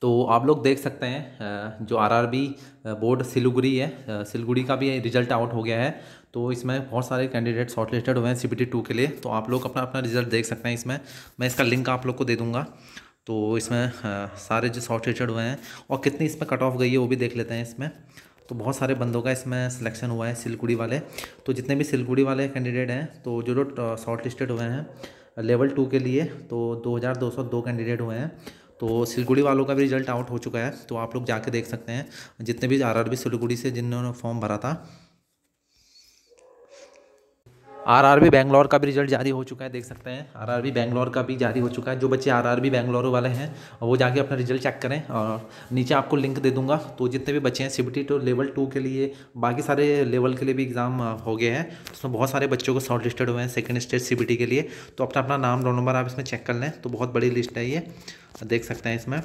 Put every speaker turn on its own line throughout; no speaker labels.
तो आप लोग देख सकते हैं जो आरआरबी बोर्ड सिलगुड़ी है सिलगुड़ी का भी रिजल्ट आउट हो गया है तो इसमें बहुत सारे कैंडिडेट शॉर्टलिस्टेड हुए हैं सी बी टू के लिए तो आप लोग अपना अपना रिजल्ट देख सकते हैं इसमें मैं इसका लिंक आप लोग को दे दूंगा तो इसमें सारे जो शॉर्टलिस्टेड हुए हैं और कितनी इसमें कट ऑफ गई है वो भी देख लेते हैं इसमें तो बहुत सारे बंदों का इसमें सिलेक्शन हुआ है सिलगुड़ी वाले तो जितने भी सिलगुड़ी वाले कैंडिडेट हैं तो जो लोग शॉर्ट लिस्टेड हुए हैं लेवल टू के लिए तो दो कैंडिडेट हुए हैं तो सिलगुड़ी वालों का भी रिजल्ट आउट हो चुका है तो आप लोग जाके देख सकते हैं जितने भी आर आर बी सिलगुड़ी से जिन्होंने फॉर्म भरा था आरआरबी बैंगलोर का भी रिजल्ट जारी हो चुका है देख सकते हैं आरआरबी बैंगलोर का भी जारी हो चुका है जो बच्चे आरआरबी बैंगलोर वाले हैं वो जाके अपना रिजल्ट चेक करें और नीचे आपको लिंक दे दूंगा तो जितने भी बच्चे हैं सीबीटी टू तो लेवल टू के लिए बाकी सारे लेवल के लिए भी एग्ज़ाम हो गए हैं उसमें बहुत सारे बच्चों को शॉर्ट लिस्टेड हुए हैं सेकेंड स्टेज सी के लिए तो अपना अपना नाम रोल नंबर आप इसमें चेक कर लें तो बहुत बड़ी लिस्ट है ये देख सकते हैं इसमें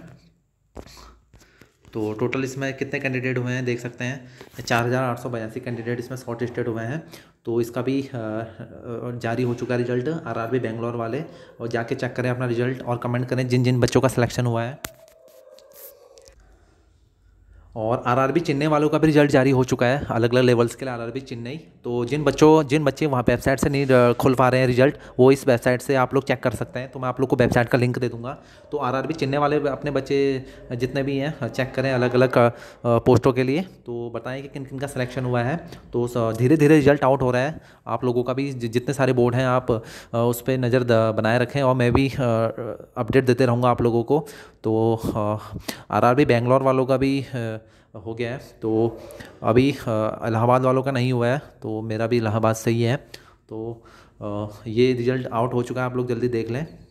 तो टोटल इसमें कितने कैंडिडेट हुए हैं देख सकते हैं चार हज़ार आठ सौ बयासी कैंडिडेट इसमें शॉर्ट लिस्टेड हुए हैं तो इसका भी जारी हो चुका है रिजल्ट आरआरबी बेंगलोर वाले और जाके चेक करें अपना रिजल्ट और कमेंट करें जिन जिन बच्चों का सिलेक्शन हुआ है और आरआरबी चेन्नई वालों का भी रिजल्ट जारी हो चुका है अलग अलग लेवल्स के लिए आरआरबी चेन्नई तो जिन बच्चों जिन बच्चे वहाँ वेबसाइट से नहीं खुल पा रहे हैं रिजल्ट वो इस वेबसाइट से आप लोग चेक कर सकते हैं तो मैं आप लोग को वेबसाइट का लिंक दे दूँगा तो आरआरबी चेन्नई वाले अपने बच्चे जितने भी हैं चेक करें अलग अलग पोस्टों के लिए तो बताएँ कि किन किन का सिलेक्शन हुआ है तो धीरे धीरे रिजल्ट आउट हो रहा है आप लोगों का भी जितने सारे बोर्ड हैं आप उस पर नज़र बनाए रखें और मैं भी अपडेट देते रहूँगा आप लोगों को तो आर आर बैंगलोर वालों का भी हो गया है तो अभी इलाहाबाद वालों का नहीं हुआ है तो मेरा भी इलाहाबाद से ही है तो ये रिज़ल्ट आउट हो चुका है आप लोग जल्दी देख लें